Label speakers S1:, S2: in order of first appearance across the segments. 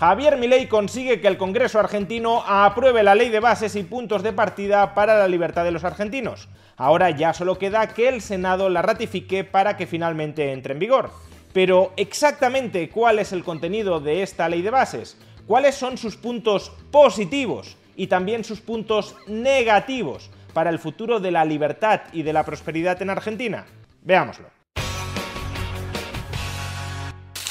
S1: Javier Milei consigue que el Congreso argentino apruebe la ley de bases y puntos de partida para la libertad de los argentinos. Ahora ya solo queda que el Senado la ratifique para que finalmente entre en vigor. Pero exactamente cuál es el contenido de esta ley de bases, cuáles son sus puntos positivos y también sus puntos negativos para el futuro de la libertad y de la prosperidad en Argentina. Veámoslo.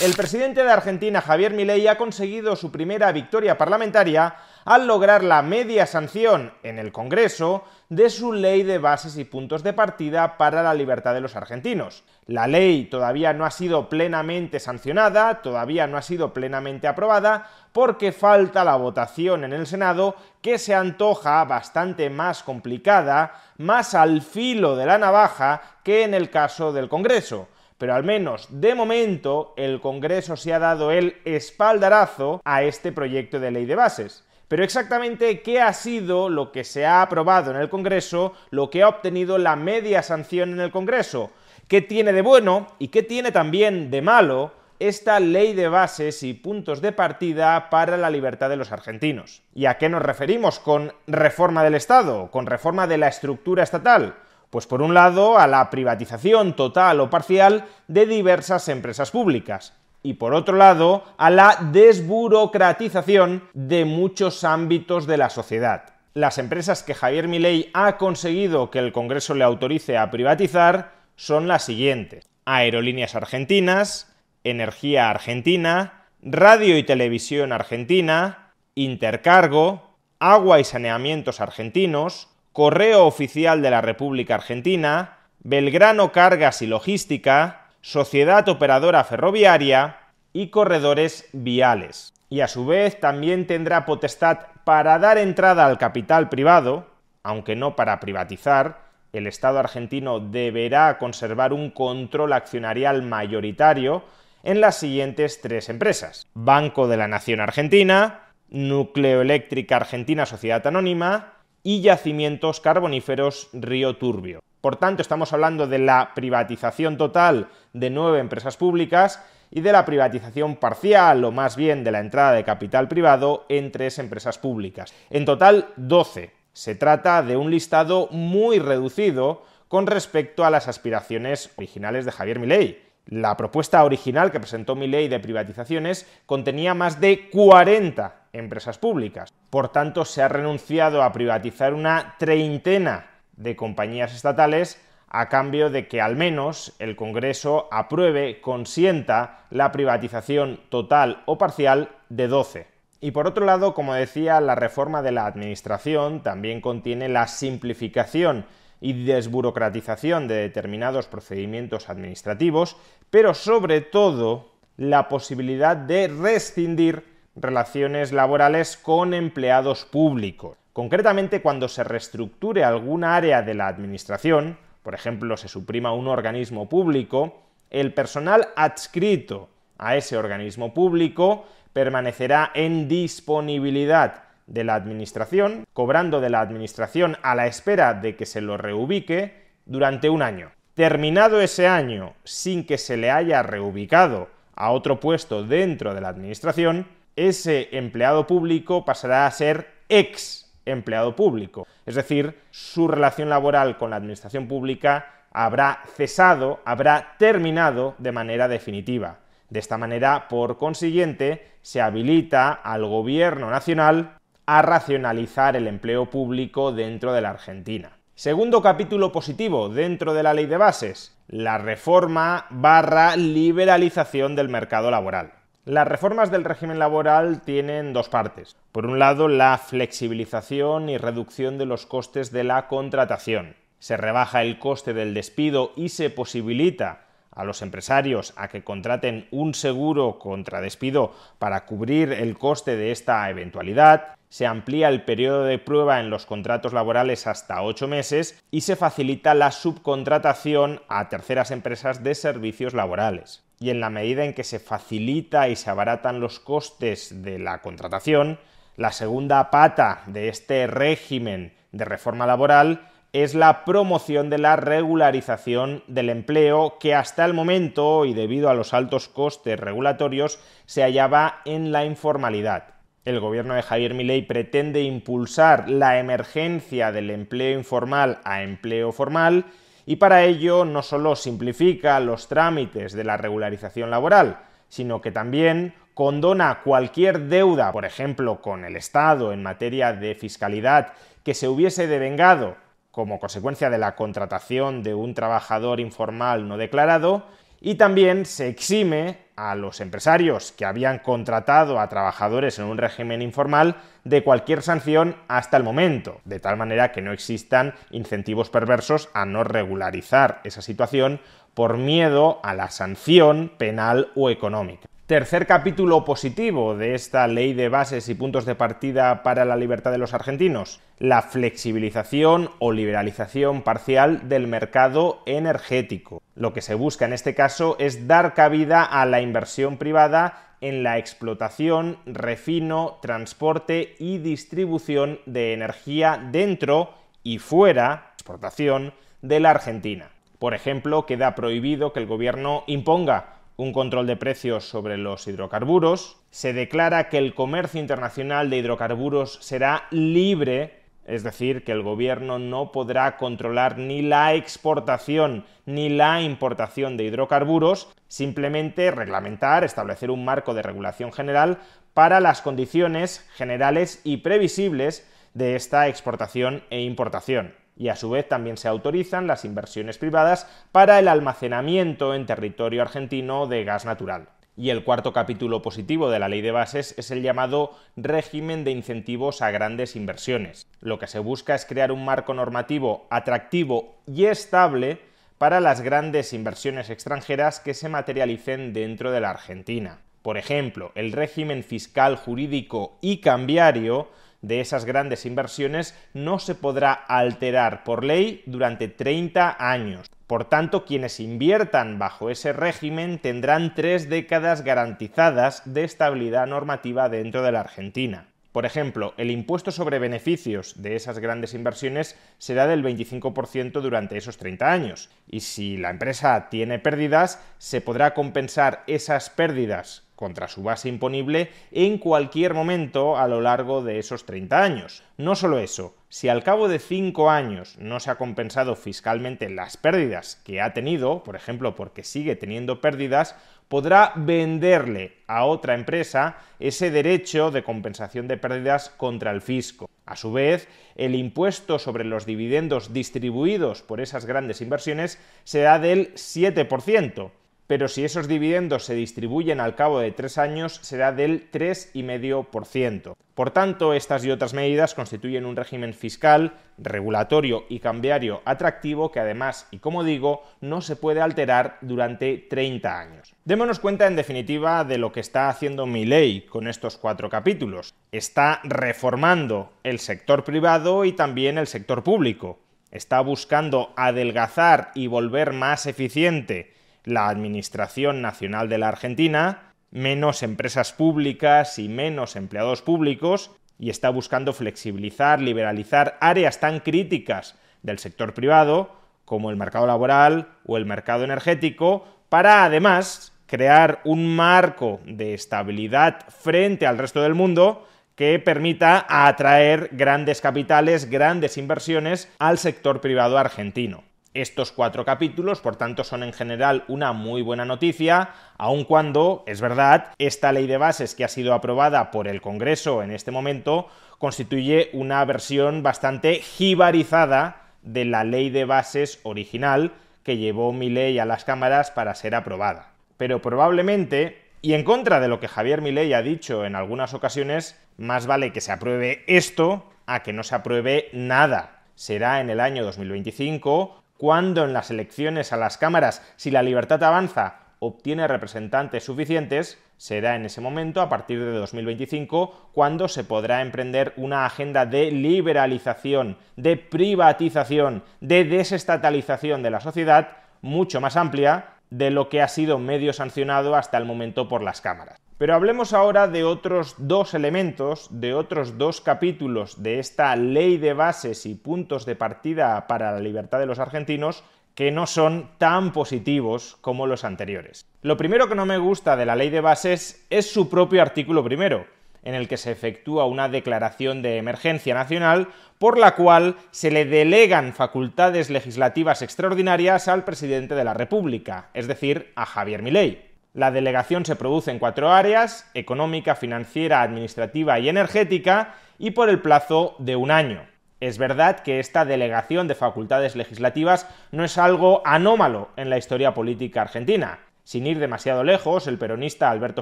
S1: El presidente de Argentina, Javier Milei, ha conseguido su primera victoria parlamentaria al lograr la media sanción en el Congreso de su ley de bases y puntos de partida para la libertad de los argentinos. La ley todavía no ha sido plenamente sancionada, todavía no ha sido plenamente aprobada, porque falta la votación en el Senado que se antoja bastante más complicada, más al filo de la navaja que en el caso del Congreso. Pero al menos de momento el Congreso se ha dado el espaldarazo a este proyecto de ley de bases. Pero exactamente qué ha sido lo que se ha aprobado en el Congreso, lo que ha obtenido la media sanción en el Congreso, qué tiene de bueno y qué tiene también de malo esta ley de bases y puntos de partida para la libertad de los argentinos. ¿Y a qué nos referimos con reforma del Estado, con reforma de la estructura estatal? Pues por un lado, a la privatización total o parcial de diversas empresas públicas, y por otro lado, a la desburocratización de muchos ámbitos de la sociedad. Las empresas que Javier Milei ha conseguido que el Congreso le autorice a privatizar son las siguientes: Aerolíneas Argentinas, Energía Argentina, Radio y Televisión Argentina, Intercargo, Agua y Saneamientos Argentinos, Correo Oficial de la República Argentina, Belgrano Cargas y Logística, Sociedad Operadora Ferroviaria y Corredores Viales. Y a su vez también tendrá potestad para dar entrada al capital privado, aunque no para privatizar, el Estado argentino deberá conservar un control accionarial mayoritario en las siguientes tres empresas. Banco de la Nación Argentina, Nucleoeléctrica Argentina Sociedad Anónima y yacimientos carboníferos Río Turbio. Por tanto, estamos hablando de la privatización total de nueve empresas públicas y de la privatización parcial, o más bien de la entrada de capital privado, en tres empresas públicas. En total, 12. Se trata de un listado muy reducido con respecto a las aspiraciones originales de Javier Milei la propuesta original que presentó mi ley de privatizaciones contenía más de 40 empresas públicas. Por tanto, se ha renunciado a privatizar una treintena de compañías estatales a cambio de que al menos el Congreso apruebe, consienta la privatización total o parcial de 12. Y por otro lado, como decía, la reforma de la Administración también contiene la simplificación y desburocratización de determinados procedimientos administrativos, pero sobre todo la posibilidad de rescindir relaciones laborales con empleados públicos. Concretamente, cuando se reestructure alguna área de la Administración, por ejemplo, se suprima un organismo público, el personal adscrito a ese organismo público permanecerá en disponibilidad de la administración, cobrando de la administración a la espera de que se lo reubique durante un año. Terminado ese año sin que se le haya reubicado a otro puesto dentro de la administración, ese empleado público pasará a ser ex empleado público. Es decir, su relación laboral con la administración pública habrá cesado, habrá terminado de manera definitiva. De esta manera, por consiguiente, se habilita al Gobierno Nacional a racionalizar el empleo público dentro de la Argentina. Segundo capítulo positivo dentro de la ley de bases, la reforma barra liberalización del mercado laboral. Las reformas del régimen laboral tienen dos partes. Por un lado, la flexibilización y reducción de los costes de la contratación. Se rebaja el coste del despido y se posibilita a los empresarios a que contraten un seguro contra despido para cubrir el coste de esta eventualidad, se amplía el periodo de prueba en los contratos laborales hasta ocho meses y se facilita la subcontratación a terceras empresas de servicios laborales. Y en la medida en que se facilita y se abaratan los costes de la contratación, la segunda pata de este régimen de reforma laboral es la promoción de la regularización del empleo que hasta el momento y debido a los altos costes regulatorios se hallaba en la informalidad. El gobierno de Javier Milei pretende impulsar la emergencia del empleo informal a empleo formal y para ello no solo simplifica los trámites de la regularización laboral, sino que también condona cualquier deuda, por ejemplo, con el Estado en materia de fiscalidad que se hubiese devengado como consecuencia de la contratación de un trabajador informal no declarado y también se exime a los empresarios que habían contratado a trabajadores en un régimen informal de cualquier sanción hasta el momento, de tal manera que no existan incentivos perversos a no regularizar esa situación por miedo a la sanción penal o económica. Tercer capítulo positivo de esta ley de bases y puntos de partida para la libertad de los argentinos, la flexibilización o liberalización parcial del mercado energético. Lo que se busca en este caso es dar cabida a la inversión privada en la explotación, refino, transporte y distribución de energía dentro y fuera, exportación, de la Argentina. Por ejemplo, queda prohibido que el gobierno imponga un control de precios sobre los hidrocarburos, se declara que el comercio internacional de hidrocarburos será libre, es decir, que el gobierno no podrá controlar ni la exportación ni la importación de hidrocarburos, simplemente reglamentar, establecer un marco de regulación general para las condiciones generales y previsibles de esta exportación e importación y a su vez también se autorizan las inversiones privadas para el almacenamiento en territorio argentino de gas natural. Y el cuarto capítulo positivo de la ley de bases es el llamado régimen de incentivos a grandes inversiones. Lo que se busca es crear un marco normativo atractivo y estable para las grandes inversiones extranjeras que se materialicen dentro de la Argentina. Por ejemplo, el régimen fiscal jurídico y cambiario de esas grandes inversiones no se podrá alterar por ley durante 30 años. Por tanto, quienes inviertan bajo ese régimen tendrán tres décadas garantizadas de estabilidad normativa dentro de la Argentina. Por ejemplo, el impuesto sobre beneficios de esas grandes inversiones será del 25% durante esos 30 años, y si la empresa tiene pérdidas, se podrá compensar esas pérdidas contra su base imponible en cualquier momento a lo largo de esos 30 años. No solo eso, si al cabo de 5 años no se ha compensado fiscalmente las pérdidas que ha tenido, por ejemplo porque sigue teniendo pérdidas, podrá venderle a otra empresa ese derecho de compensación de pérdidas contra el fisco. A su vez, el impuesto sobre los dividendos distribuidos por esas grandes inversiones será del 7%, pero si esos dividendos se distribuyen al cabo de tres años será del 3,5%. Por tanto, estas y otras medidas constituyen un régimen fiscal, regulatorio y cambiario atractivo que además, y como digo, no se puede alterar durante 30 años. Démonos cuenta en definitiva de lo que está haciendo mi ley con estos cuatro capítulos. Está reformando el sector privado y también el sector público. Está buscando adelgazar y volver más eficiente la Administración Nacional de la Argentina, menos empresas públicas y menos empleados públicos, y está buscando flexibilizar, liberalizar áreas tan críticas del sector privado como el mercado laboral o el mercado energético, para además crear un marco de estabilidad frente al resto del mundo que permita atraer grandes capitales, grandes inversiones al sector privado argentino estos cuatro capítulos, por tanto son en general una muy buena noticia, aun cuando, es verdad, esta ley de bases que ha sido aprobada por el Congreso en este momento constituye una versión bastante jibarizada de la ley de bases original que llevó Miley a las cámaras para ser aprobada. Pero probablemente, y en contra de lo que Javier Miley ha dicho en algunas ocasiones, más vale que se apruebe esto a que no se apruebe nada. Será en el año 2025 cuando en las elecciones a las cámaras, si la libertad avanza, obtiene representantes suficientes, será en ese momento, a partir de 2025, cuando se podrá emprender una agenda de liberalización, de privatización, de desestatalización de la sociedad mucho más amplia de lo que ha sido medio sancionado hasta el momento por las cámaras. Pero hablemos ahora de otros dos elementos, de otros dos capítulos de esta ley de bases y puntos de partida para la libertad de los argentinos que no son tan positivos como los anteriores. Lo primero que no me gusta de la ley de bases es su propio artículo primero, en el que se efectúa una declaración de emergencia nacional por la cual se le delegan facultades legislativas extraordinarias al presidente de la República, es decir, a Javier Milei. La delegación se produce en cuatro áreas, económica, financiera, administrativa y energética, y por el plazo de un año. Es verdad que esta delegación de facultades legislativas no es algo anómalo en la historia política argentina. Sin ir demasiado lejos, el peronista Alberto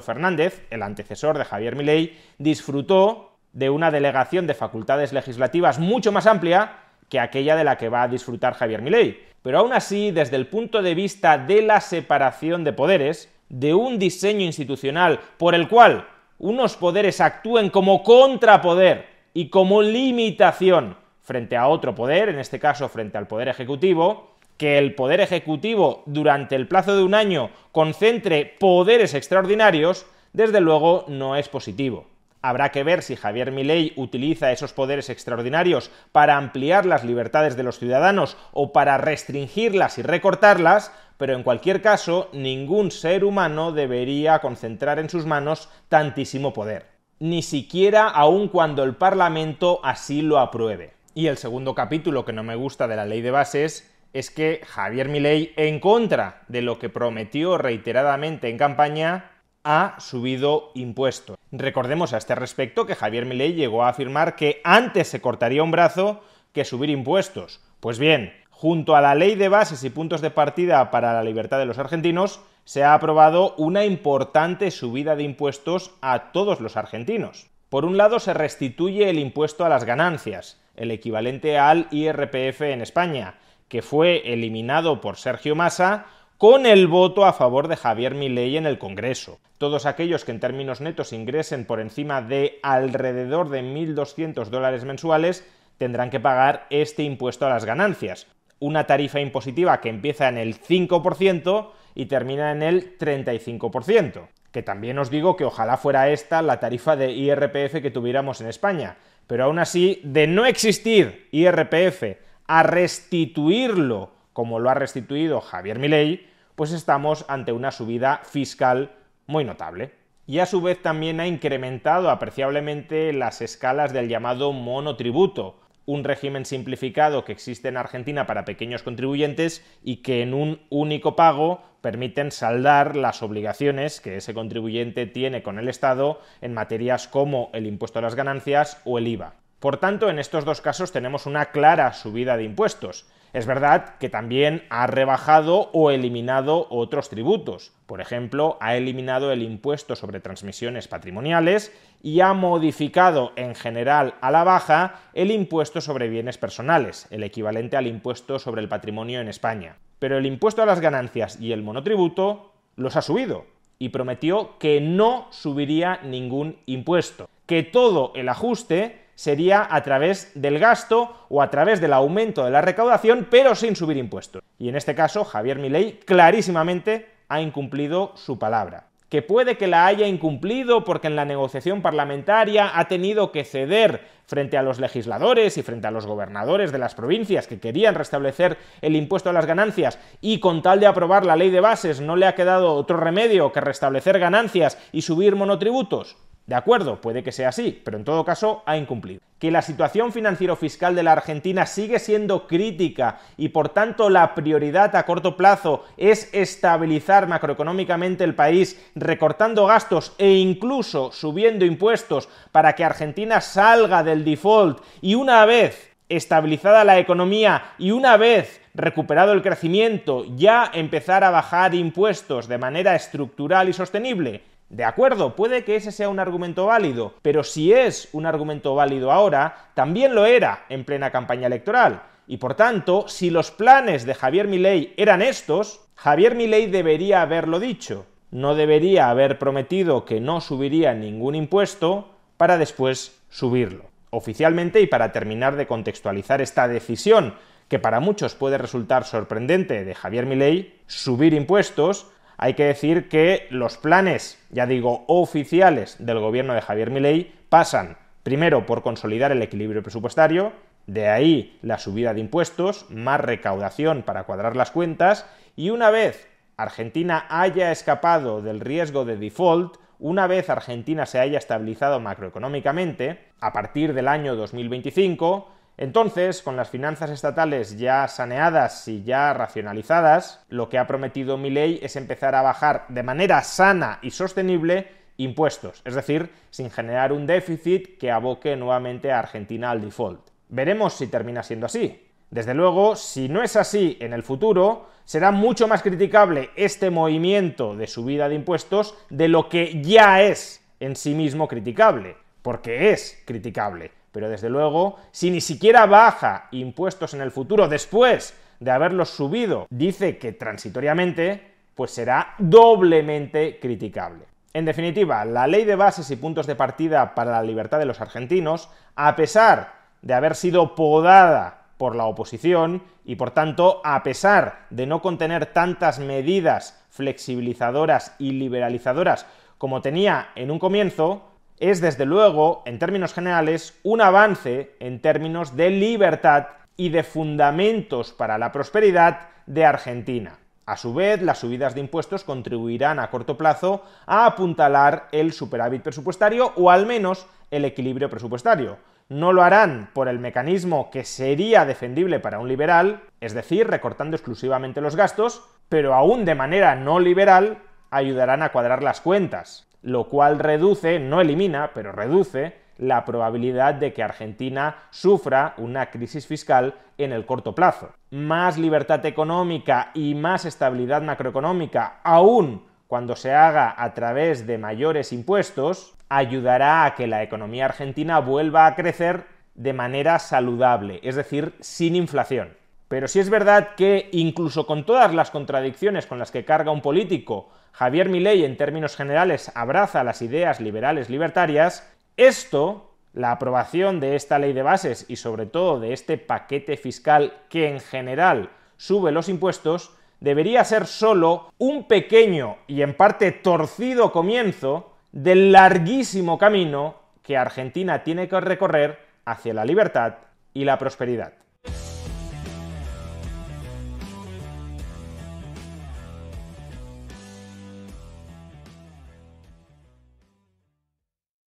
S1: Fernández, el antecesor de Javier Milei, disfrutó de una delegación de facultades legislativas mucho más amplia que aquella de la que va a disfrutar Javier Milei. Pero aún así, desde el punto de vista de la separación de poderes, de un diseño institucional por el cual unos poderes actúen como contrapoder y como limitación frente a otro poder, en este caso frente al poder ejecutivo, que el poder ejecutivo durante el plazo de un año concentre poderes extraordinarios, desde luego no es positivo. Habrá que ver si Javier Milei utiliza esos poderes extraordinarios para ampliar las libertades de los ciudadanos o para restringirlas y recortarlas, pero en cualquier caso, ningún ser humano debería concentrar en sus manos tantísimo poder, ni siquiera aun cuando el Parlamento así lo apruebe. Y el segundo capítulo que no me gusta de la ley de bases es que Javier Milei, en contra de lo que prometió reiteradamente en campaña, ha subido impuestos. Recordemos a este respecto que Javier Milei llegó a afirmar que antes se cortaría un brazo que subir impuestos. Pues bien, junto a la ley de bases y puntos de partida para la libertad de los argentinos, se ha aprobado una importante subida de impuestos a todos los argentinos. Por un lado, se restituye el impuesto a las ganancias, el equivalente al IRPF en España, que fue eliminado por Sergio Massa con el voto a favor de Javier Milei en el Congreso. Todos aquellos que en términos netos ingresen por encima de alrededor de 1.200 dólares mensuales tendrán que pagar este impuesto a las ganancias, una tarifa impositiva que empieza en el 5% y termina en el 35%. Que también os digo que ojalá fuera esta la tarifa de IRPF que tuviéramos en España. Pero aún así, de no existir IRPF a restituirlo como lo ha restituido Javier Milei, pues estamos ante una subida fiscal muy notable. Y a su vez también ha incrementado apreciablemente las escalas del llamado monotributo, un régimen simplificado que existe en Argentina para pequeños contribuyentes y que en un único pago permiten saldar las obligaciones que ese contribuyente tiene con el Estado en materias como el impuesto a las ganancias o el IVA. Por tanto, en estos dos casos tenemos una clara subida de impuestos, es verdad que también ha rebajado o eliminado otros tributos. Por ejemplo, ha eliminado el impuesto sobre transmisiones patrimoniales y ha modificado en general a la baja el impuesto sobre bienes personales, el equivalente al impuesto sobre el patrimonio en España. Pero el impuesto a las ganancias y el monotributo los ha subido y prometió que no subiría ningún impuesto, que todo el ajuste sería a través del gasto o a través del aumento de la recaudación, pero sin subir impuestos. Y en este caso, Javier Milei clarísimamente ha incumplido su palabra que puede que la haya incumplido porque en la negociación parlamentaria ha tenido que ceder frente a los legisladores y frente a los gobernadores de las provincias que querían restablecer el impuesto a las ganancias y con tal de aprobar la ley de bases no le ha quedado otro remedio que restablecer ganancias y subir monotributos. De acuerdo, puede que sea así, pero en todo caso ha incumplido. Que la situación financiero-fiscal de la Argentina sigue siendo crítica y por tanto la prioridad a corto plazo es estabilizar macroeconómicamente el país recortando gastos e incluso subiendo impuestos para que Argentina salga del default y una vez estabilizada la economía y una vez recuperado el crecimiento ya empezar a bajar impuestos de manera estructural y sostenible. De acuerdo, puede que ese sea un argumento válido, pero si es un argumento válido ahora, también lo era en plena campaña electoral. Y por tanto, si los planes de Javier Milei eran estos, Javier Milei debería haberlo dicho. No debería haber prometido que no subiría ningún impuesto para después subirlo. Oficialmente, y para terminar de contextualizar esta decisión, que para muchos puede resultar sorprendente de Javier Milei, subir impuestos hay que decir que los planes, ya digo, oficiales del gobierno de Javier Milei pasan primero por consolidar el equilibrio presupuestario, de ahí la subida de impuestos, más recaudación para cuadrar las cuentas y una vez Argentina haya escapado del riesgo de default, una vez Argentina se haya estabilizado macroeconómicamente, a partir del año 2025, entonces, con las finanzas estatales ya saneadas y ya racionalizadas, lo que ha prometido ley es empezar a bajar de manera sana y sostenible impuestos, es decir, sin generar un déficit que aboque nuevamente a Argentina al default. Veremos si termina siendo así. Desde luego, si no es así en el futuro, será mucho más criticable este movimiento de subida de impuestos de lo que ya es en sí mismo criticable, porque es criticable. Pero desde luego, si ni siquiera baja impuestos en el futuro después de haberlos subido, dice que transitoriamente, pues será doblemente criticable. En definitiva, la ley de bases y puntos de partida para la libertad de los argentinos, a pesar de haber sido podada por la oposición y por tanto, a pesar de no contener tantas medidas flexibilizadoras y liberalizadoras como tenía en un comienzo, es desde luego, en términos generales, un avance en términos de libertad y de fundamentos para la prosperidad de Argentina. A su vez, las subidas de impuestos contribuirán a corto plazo a apuntalar el superávit presupuestario o al menos el equilibrio presupuestario. No lo harán por el mecanismo que sería defendible para un liberal, es decir, recortando exclusivamente los gastos, pero aún de manera no liberal ayudarán a cuadrar las cuentas lo cual reduce, no elimina, pero reduce la probabilidad de que Argentina sufra una crisis fiscal en el corto plazo. Más libertad económica y más estabilidad macroeconómica, aún cuando se haga a través de mayores impuestos, ayudará a que la economía argentina vuelva a crecer de manera saludable, es decir, sin inflación. Pero sí es verdad que, incluso con todas las contradicciones con las que carga un político, Javier Milei en términos generales abraza las ideas liberales libertarias, esto, la aprobación de esta ley de bases y sobre todo de este paquete fiscal que en general sube los impuestos, debería ser solo un pequeño y en parte torcido comienzo del larguísimo camino que Argentina tiene que recorrer hacia la libertad y la prosperidad.